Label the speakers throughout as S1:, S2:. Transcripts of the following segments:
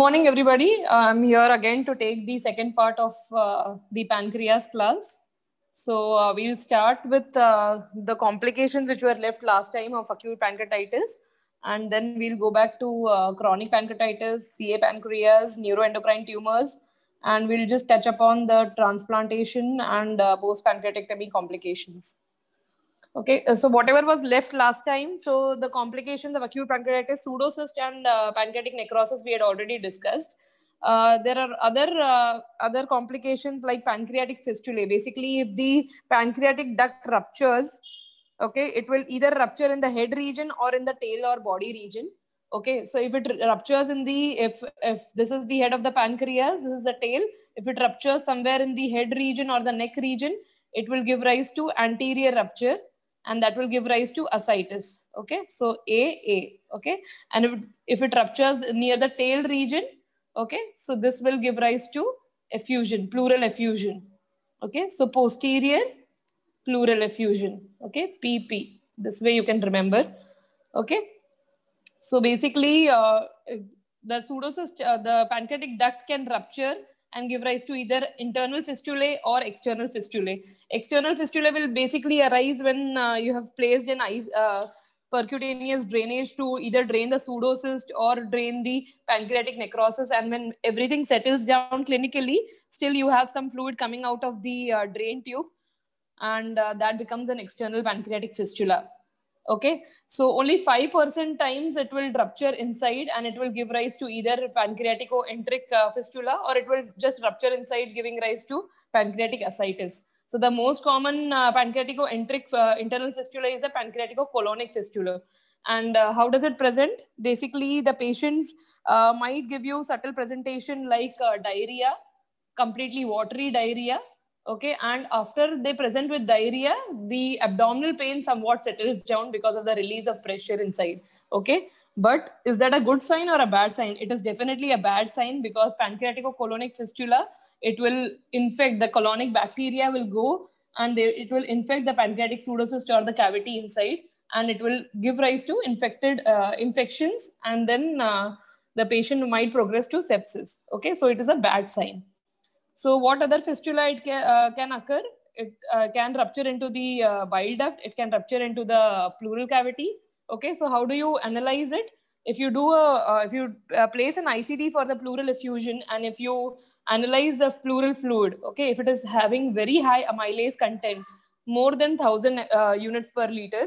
S1: morning, everybody. I'm here again to take the second part of uh, the pancreas class. So uh, we'll start with uh, the complications which were left last time of acute pancreatitis. And then we'll go back to uh, chronic pancreatitis, CA pancreas, neuroendocrine tumors. And we'll just touch upon the transplantation and uh, post-pancreatectomy complications. Okay, uh, so whatever was left last time, so the complications of acute pancreatitis, pseudocyst and uh, pancreatic necrosis we had already discussed. Uh, there are other uh, other complications like pancreatic fistula. Basically, if the pancreatic duct ruptures, okay, it will either rupture in the head region or in the tail or body region. Okay, so if it ruptures in the, if, if this is the head of the pancreas, this is the tail, if it ruptures somewhere in the head region or the neck region, it will give rise to anterior rupture and that will give rise to ascites. Okay, so AA. Okay, and if, if it ruptures near the tail region, okay, so this will give rise to effusion, plural effusion. Okay, so posterior plural effusion. Okay, PP. This way you can remember. Okay, so basically, uh, the pseudocyst, uh, the pancreatic duct can rupture and give rise to either internal fistulae or external fistulae. External fistulae will basically arise when uh, you have placed an uh, percutaneous drainage to either drain the pseudocyst or drain the pancreatic necrosis. And when everything settles down clinically, still you have some fluid coming out of the uh, drain tube and uh, that becomes an external pancreatic fistula okay so only 5% times it will rupture inside and it will give rise to either pancreatico uh, fistula or it will just rupture inside giving rise to pancreatic ascites so the most common uh, pancreaticoenteric uh, internal fistula is a colonic fistula and uh, how does it present basically the patients uh, might give you subtle presentation like uh, diarrhea completely watery diarrhea okay and after they present with diarrhea the abdominal pain somewhat settles down because of the release of pressure inside okay but is that a good sign or a bad sign it is definitely a bad sign because pancreatico-colonic fistula it will infect the colonic bacteria will go and they, it will infect the pancreatic pseudocyst or the cavity inside and it will give rise to infected uh, infections and then uh, the patient might progress to sepsis okay so it is a bad sign so what other fistula it can, uh, can occur? It uh, can rupture into the uh, bile duct. It can rupture into the pleural cavity. Okay, so how do you analyze it? If you do a, uh, if you uh, place an ICD for the pleural effusion and if you analyze the pleural fluid, okay, if it is having very high amylase content, more than 1000 uh, units per liter,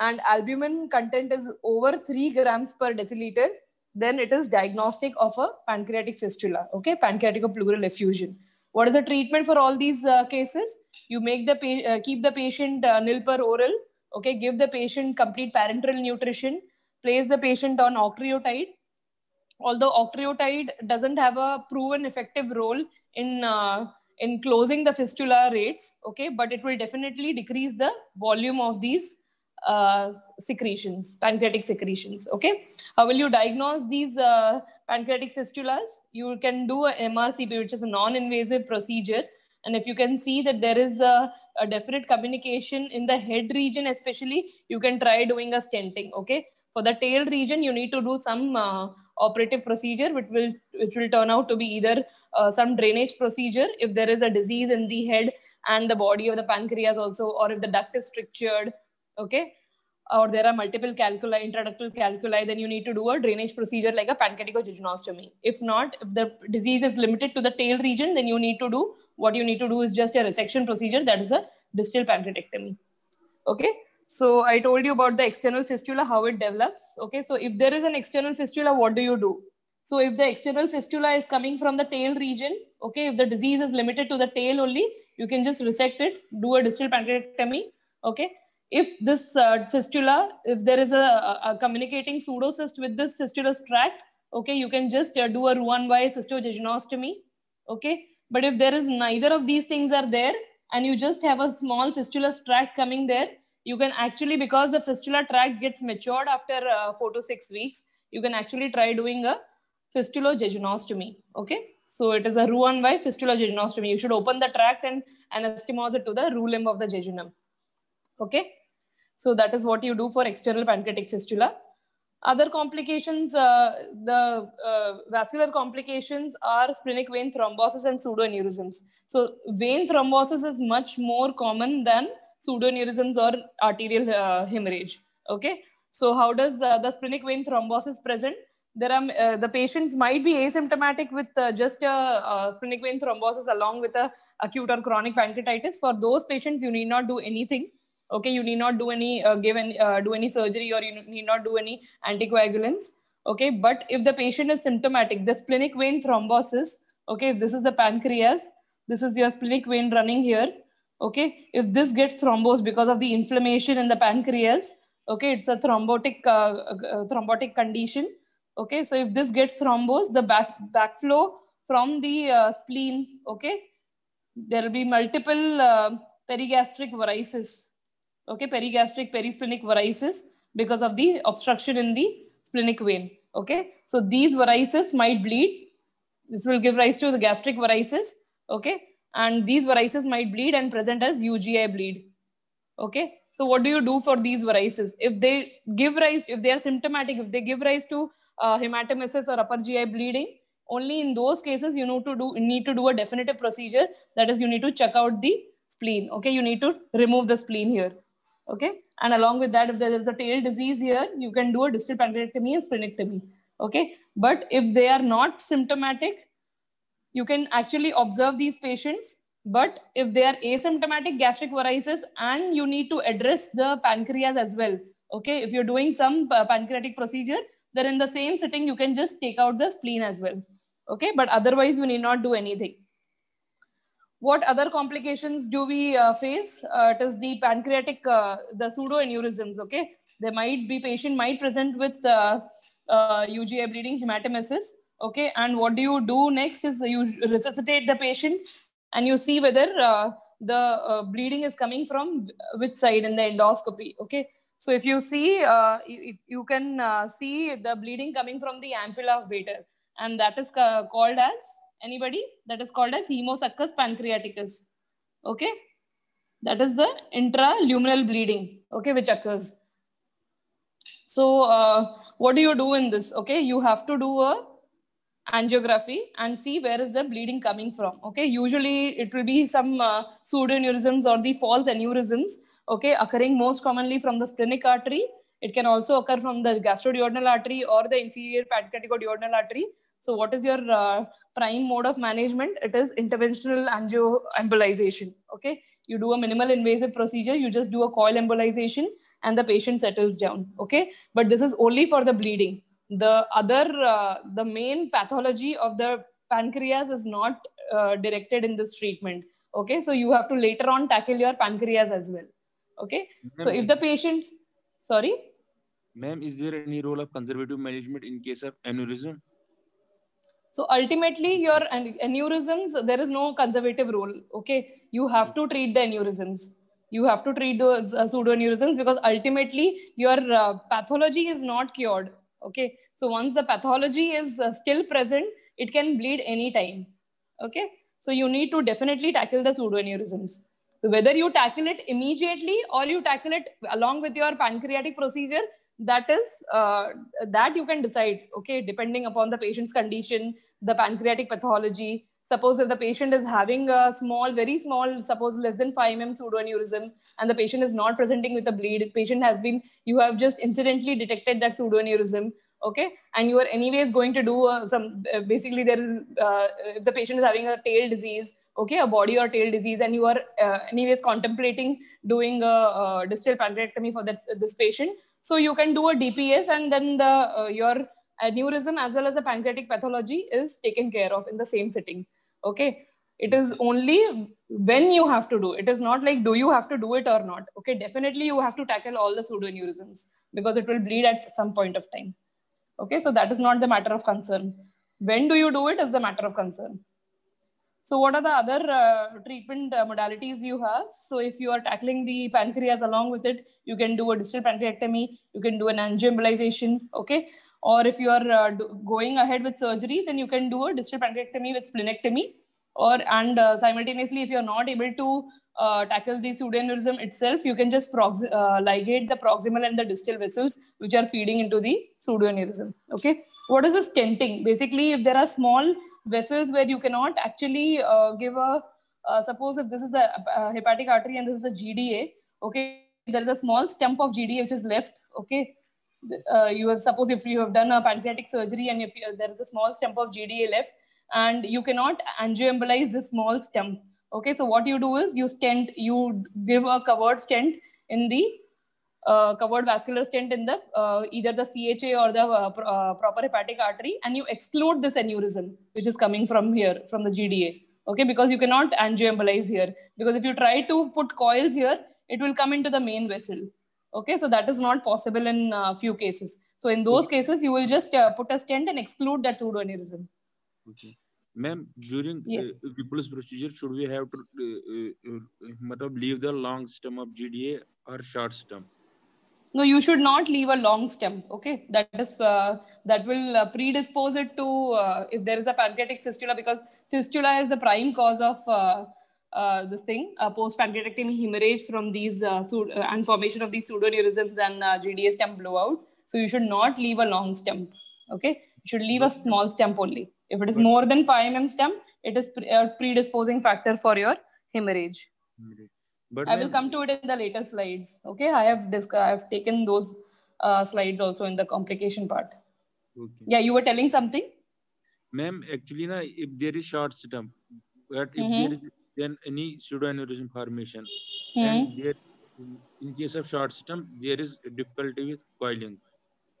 S1: and albumin content is over 3 grams per deciliter, then it is diagnostic of a pancreatic fistula, okay, pancreatic pleural effusion. What is the treatment for all these uh, cases? You make the uh, keep the patient uh, nil per oral. Okay, give the patient complete parenteral nutrition. Place the patient on octreotide. Although octreotide doesn't have a proven effective role in uh, in closing the fistula rates, okay, but it will definitely decrease the volume of these uh, secretions, pancreatic secretions. Okay. How will you diagnose these uh, pancreatic fistulas? You can do an MRCP, which is a non-invasive procedure. And if you can see that there is a, a, definite communication in the head region, especially, you can try doing a stenting. Okay. For the tail region, you need to do some uh, operative procedure, which will which will turn out to be either uh, some drainage procedure if there is a disease in the head and the body of the pancreas also, or if the duct is strictured, okay? Or there are multiple calculi, introductory calculi, then you need to do a drainage procedure like a pancreatic jejunostomy. If not, if the disease is limited to the tail region, then you need to do, what you need to do is just a resection procedure, that is a distal pancreatectomy, okay? So I told you about the external fistula, how it develops, okay? So if there is an external fistula, what do you do? So if the external fistula is coming from the tail region, okay, if the disease is limited to the tail only, you can just resect it, do a distal pancreatectomy, okay? if this uh, fistula, if there is a, a communicating pseudocyst with this fistulous tract, okay, you can just uh, do a Roux-en-Y cystogegenostomy, okay? But if there is neither of these things are there and you just have a small fistulous tract coming there, you can actually, because the fistula tract gets matured after uh, four to six weeks, you can actually try doing a fistulogegenostomy, okay? So it is a Roux-en-Y fistulogegenostomy. You should open the tract and it to the roux limb of the jejunum. Okay. So that is what you do for external pancreatic fistula. Other complications, uh, the uh, vascular complications are splenic vein thrombosis and pseudoaneurysms. So vein thrombosis is much more common than pseudoaneurysms or arterial uh, hemorrhage. Okay. So how does uh, the splenic vein thrombosis present? There are uh, the patients might be asymptomatic with uh, just a splenic vein thrombosis along with a acute or chronic pancreatitis. For those patients, you need not do anything okay you need not do any uh, give any uh, do any surgery or you need not do any anticoagulants okay but if the patient is symptomatic the splenic vein thrombosis okay this is the pancreas this is your splenic vein running here okay if this gets thrombosed because of the inflammation in the pancreas okay it's a thrombotic uh, uh thrombotic condition okay so if this gets thrombosed the back backflow from the uh, spleen okay there will be multiple uh, perigastric varices okay, perigastric perisplenic varices because of the obstruction in the splenic vein, okay. So these varices might bleed. This will give rise to the gastric varices, okay. And these varices might bleed and present as UGI bleed, okay. So what do you do for these varices? If they give rise, if they are symptomatic, if they give rise to uh, hematemesis or upper GI bleeding, only in those cases you need to do need to do a definitive procedure. That is, you need to check out the spleen. Okay, you need to remove the spleen here. Okay. And along with that, if there is a tail disease here, you can do a distal pancreatectomy and splenectomy. Okay. But if they are not symptomatic, you can actually observe these patients. But if they are asymptomatic gastric varices and you need to address the pancreas as well. Okay. If you're doing some uh, pancreatic procedure, then in the same sitting, you can just take out the spleen as well. Okay. But otherwise, you need not do anything what other complications do we uh, face? Uh, it is the pancreatic, uh, the pseudoaneurysms, okay? There might be patient might present with UGI uh, uh, bleeding hematemesis, okay? And what do you do next is you resuscitate the patient and you see whether uh, the bleeding is coming from which side in the endoscopy, okay? So if you see, you, you, can see the bleeding coming from the ampulla of vater and that is called as Anybody? That is called as hemosuccus pancreaticus. Okay. That is the intraluminal bleeding, okay, which occurs. So uh, what do you do in this? Okay, you have to do a angiography and see where is the bleeding coming from. Okay, usually it will be some uh, pseudoneurisms or the false aneurysms. Okay, occurring most commonly from the splenic artery. It can also occur from the gastroduodenal artery or the inferior pancreaticoduodenal artery. So what is your uh, prime mode of management? It is interventional angioembolization. Okay. You do a minimal invasive procedure. You just do a coil embolization and the patient settles down. Okay. But this is only for the bleeding. The other, uh, the main pathology of the pancreas is not uh, directed in this treatment. Okay. So you have to later on tackle your pancreas as well. Okay. So if the patient, sorry. Ma'am, is there any role of conservative management in case of aneurysm? So ultimately, your aneurysms, there is no conservative role. Okay. You have to treat the aneurysms. You have to treat those uh, pseudoaneurysms because ultimately your uh, pathology is not cured. Okay. So once the pathology is uh, still present, it can bleed anytime. Okay. So you need to definitely tackle the pseudoaneurysms. So whether you tackle it immediately or you tackle it along with your pancreatic procedure, that is uh, that you can decide okay depending upon the patient's condition the pancreatic pathology suppose if the patient is having a small very small suppose less than 5 mm pseudoaneurysm, and the patient is not presenting with a bleed patient has been you have just incidentally detected that pseudoaneurysm, okay and you are anyways going to do uh, some uh, basically there uh, if the patient is having a tail disease okay a body or tail disease and you are uh, anyways contemplating doing a, a uh, distal pancreatectomy for that, this patient so you can do a DPS and then the uh, your aneurysm as well as the pancreatic pathology is taken care of in the same sitting. Okay. It is only when you have to do. It is not like do you have to do it or not. Okay. Definitely you have to tackle all the pseudoaneurysms because it will bleed at some point of time. Okay. So that is not the matter of concern. When do you do it is the matter of concern. So, what are the other uh, treatment uh, modalities you have? So, if you are tackling the pancreas along with it, you can do a distal pancreatectomy, you can do an angioembolization, okay? Or if you are uh, do- going ahead with surgery, then you can do a distal pancreatectomy with splenectomy. Or and uh, simultaneously, if you are not able to uh, tackle the pseudoaneurysm itself, you can just prox- uh, ligate the proximal and the distal vessels which are feeding into the pseudoaneurysm. Okay, what is the stenting? Basically, if there are small vessels where you cannot actually uh, give a uh, suppose if this is the hepatic artery and this is the gda okay there is a small stump of gda which is left okay uh, you have suppose if you have done a pancreatic surgery and if you, there is a small stump of gda left and you cannot angioembolize this small stump okay so what you do is you stent you give a covered stent in the uh, covered vascular stent in the uh, either the CHA or the uh, uh, proper hepatic artery, and you exclude this aneurysm which is coming from here from the GDA. Okay, because you cannot angioembolize here because if you try to put coils here, it will come into the main vessel. Okay, so that is not possible in a uh, few cases. So in those okay. cases, you will just put a stent and exclude that pseudoaneurysm. Okay. Ma'am, during yeah. uh, people's procedure, should we have to uh, uh, leave the long stem of GDA or short stem? no you should not leave a long stump okay that is uh, that will uh, predispose it to uh, if there is a pancreatic fistula because fistula is the prime cause of uh, uh, this thing uh, post pancreatic hemorrhage from these and formation of these pseudoneurisms and GDS stump blowout so you should not leave a long stump okay you should leave a small stump only if it is more than 5 mm stump it is pre predisposing factor for your hemorrhage. hemorrhage but I will come to it in the later slides. Okay, I have disc- I have taken those uh, slides also in the complication part. Okay. Yeah, you were telling something. Ma'am, actually, na, if there is short stem, but if mm-hmm. there is then any pseudoaneurysm formation, mm-hmm. and there, in case of short stem, there is difficulty with coiling.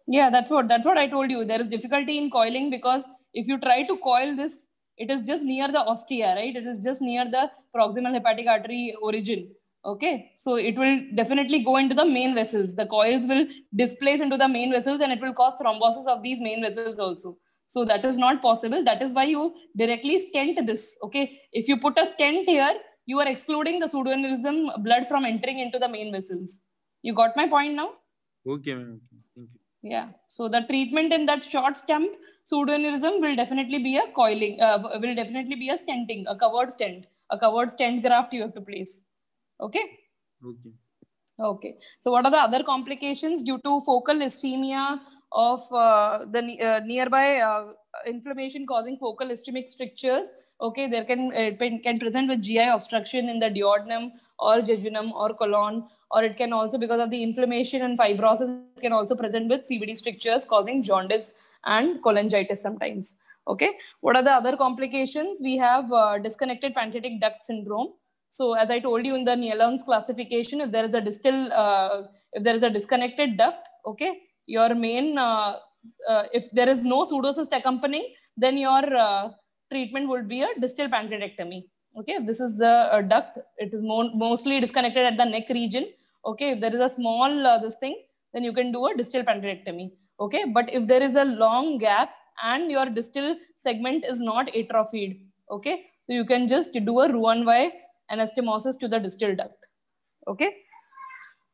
S1: Yeah, that's what that's what I told you. There is difficulty in coiling because if you try to coil this it is just near the ostia right it is just near the proximal hepatic artery origin okay so it will definitely go into the main vessels the coils will displace into the main vessels and it will cause thrombosis of these main vessels also so that is not possible that is why you directly stent this okay if you put a stent here you are excluding the pseudoaneurysm blood from entering into the main vessels you got my point now okay ma'am yeah. So the treatment in that short stump pseudoaneurysm will definitely be a coiling, uh, will definitely be a stenting, a covered stent, a covered stent graft you have to place. Okay. Okay. Okay. So what are the other complications due to focal ischemia of uh, the uh, nearby uh, inflammation causing focal ischemic strictures? Okay, there can, uh, can present with GI obstruction in the duodenum or jejunum or colon or it can also because of the inflammation and fibrosis can also present with cbd strictures causing jaundice and cholangitis sometimes okay what are the other complications we have uh, disconnected pancreatic duct syndrome so as i told you in the Nielsen's classification if there is a distal uh, if there is a disconnected duct okay your main uh, uh if there is no pseudocyst accompanying then your uh, treatment would be a distal pancreatectomy okay this is the uh, duct it is mo mostly disconnected at the neck region okay if there is a small uh, this thing then you can do a distal pancreatectomy okay but if there is a long gap and your distal segment is not atrophied okay so you can just do a roux en y anastomosis to the distal duct okay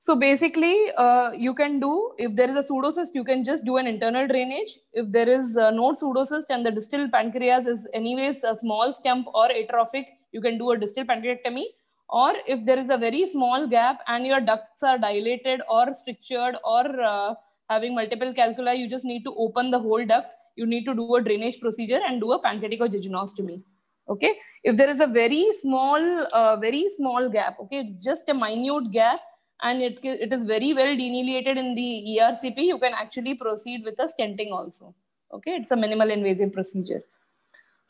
S1: so basically uh, you can do if there is a pseudocyst you can just do an internal drainage if there is uh, no pseudocyst and the distal pancreas is anyways a small stump or atrophic you can do a distal pancreatectomy or if there is a very small gap and your ducts are dilated or strictured or uh, having multiple calculi, you just need to open the whole duct. You need to do a drainage procedure and do a pancreatic or jejunostomy. Okay. If there is a very small, uh, very small gap, okay, it's just a minute gap and it, it is very well delineated in the ERCP, you can actually proceed with a stenting also. Okay. It's a minimal invasive procedure.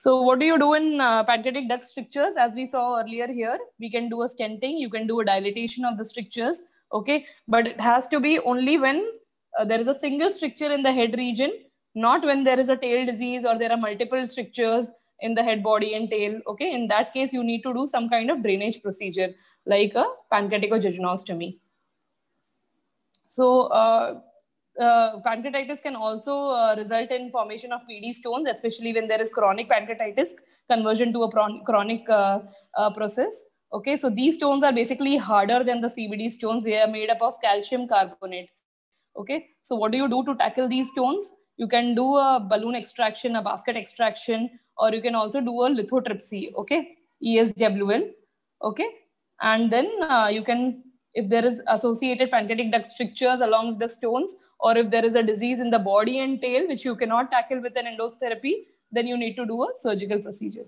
S1: So what do you do in uh, pancreatic duct strictures? As we saw earlier here, we can do a stenting, you can do a dilatation of the strictures, okay? But it has to be only when uh, there is a single stricture in the head region, not when there is a tail disease or there are multiple strictures in the head, body and tail, okay? In that case, you need to do some kind of drainage procedure like a pancreatic or jejunostomy. So uh, uh, pancreatitis can also uh, result in formation of PD stones, especially when there is chronic pancreatitis conversion to a chronic uh, uh, process. Okay, so these stones are basically harder than the CBD stones. They are made up of calcium carbonate. Okay, so what do you do to tackle these stones? You can do a balloon extraction, a basket extraction, or you can also do a lithotripsy. Okay, ESWL. Okay, and then uh, you can if there is associated pancreatic duct strictures along the stones, or if there is a disease in the body and tail, which you cannot tackle with an endotherapy, then you need to do a surgical procedure.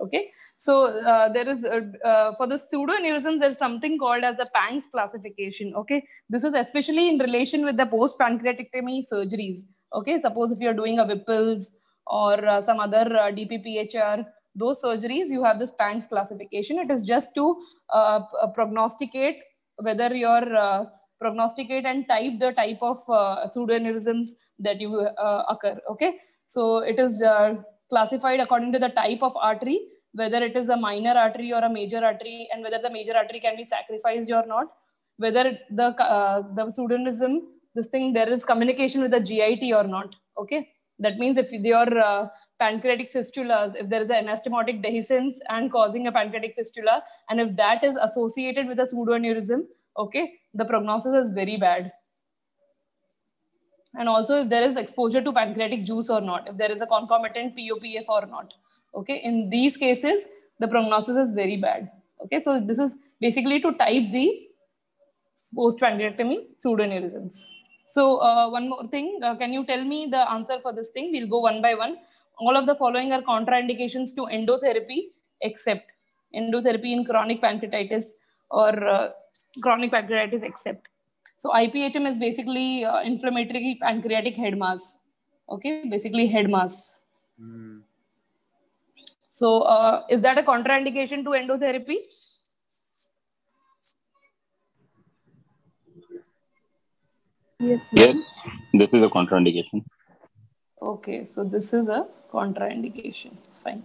S1: Okay, so uh, there is, a, uh, uh, for the pseudoaneurysms there's something called as a PANGS classification. Okay, this is especially in relation with the post-pancreatictomy surgeries. Okay, suppose if you're doing a Whipples or uh, some other uh, DPPHR, those surgeries, you have this PANGS classification. It is just to uh, prognosticate whether you're uh, prognosticate and type the type of uh, pseudoaneurysms that you uh, occur. Okay, so it is uh, classified according to the type of artery, whether it is a minor artery or a major artery, and whether the major artery can be sacrificed or not, whether the uh, the pseudoaneurysm this thing there is communication with the GIT or not. Okay, that means if your uh, pancreatic fistulas, if there is an anastomotic dehiscence and causing a pancreatic fistula, and if that is associated with a pseudoaneurysm, okay, the prognosis is very bad. And also if there is exposure to pancreatic juice or not, if there is a concomitant POPF or not, okay, in these cases, the prognosis is very bad. Okay, so this is basically to type the post-pancreatectomy pseudoaneurysms. So uh, one more thing, uh, can you tell me the answer for this thing? We'll go one by one. All of the following are contraindications to endotherapy, except endotherapy in chronic pancreatitis or uh, chronic pancreatitis except. So IPHM is basically uh, inflammatory pancreatic head mass. Okay, basically head mass. Mm. So uh, is that a contraindication to endotherapy? Yes. Yes, this is a contraindication. Okay, so this is a contraindication. Fine.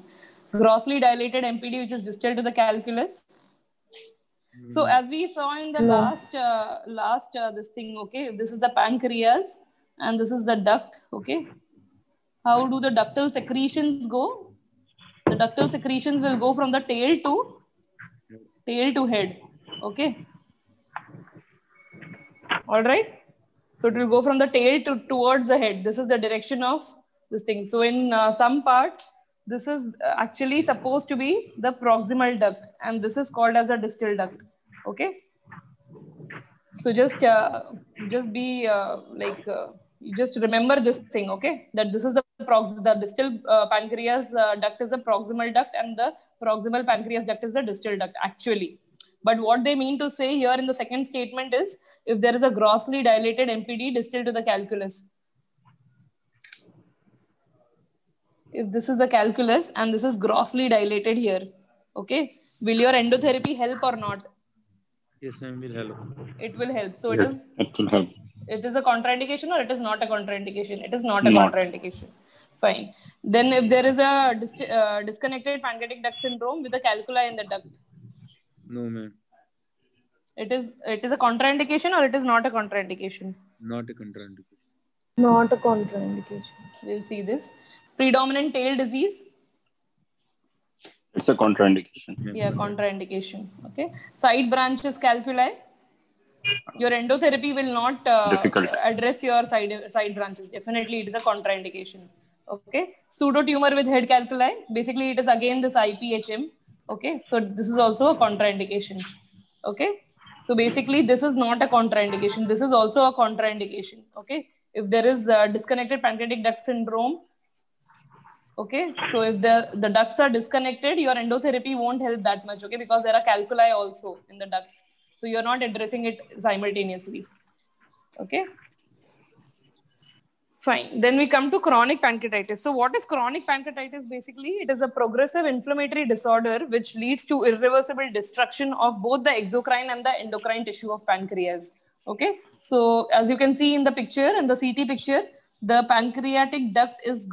S1: Grossly dilated MPD, which is distal to the calculus. So hmm. as we saw in the no. last uh, last uh, this thing, okay, this is the pancreas and this is the duct, okay. How do the ductal secretions go? The ductal secretions will go from the tail to tail to head, okay. All right. So it will go from the tail to towards the head. This is the direction of this thing. So in uh, some parts, this is uh, actually supposed to be the proximal duct and this is called as a distal duct. Okay. So just, uh, just be uh, like, uh, you just remember this thing, okay? That this is the prox the distal uh, pancreas duct is the proximal duct and the proximal pancreas duct is the distal duct actually. But what they mean to say here in the second statement is if there is a grossly dilated MPD distilled to the calculus. If this is the calculus and this is grossly dilated here, okay, will your endotherapy help or not? Yes, ma'am, will help. It will help. So yes, it is. It will help. It is a contraindication or it is not a contraindication. It is not a not. contraindication fine. Then if there is a dis uh, disconnected pancreatic duct syndrome with a calculi in the duct, no, ma'am. It is it is a contraindication or it is not a contraindication? Not a contraindication. Not a contraindication. We'll see this. Predominant tail disease. It's a contraindication. Yeah, yeah contraindication. Okay. Side branches calculi. Your endotherapy will not uh, address your side side branches. Definitely, it is a contraindication. Okay. Pseudotumor with head calculi. Basically, it is again this IPHM Okay, so this is also a contraindication. Okay, so basically this is not a contraindication. This is also a contraindication. Okay, if there is disconnected pancreatic duct syndrome, okay, so if the, the ducts are disconnected, your endotherapy won't help that much. Okay, because there are calculi also in the ducts. So you're not addressing it simultaneously. Okay. Fine. Then we come to chronic pancreatitis. So, what is chronic pancreatitis? Basically, it is a progressive inflammatory disorder which leads to irreversible destruction of both the exocrine and the endocrine tissue of pancreas. Okay. So, as you can see in the picture, in the CT picture, the pancreatic duct is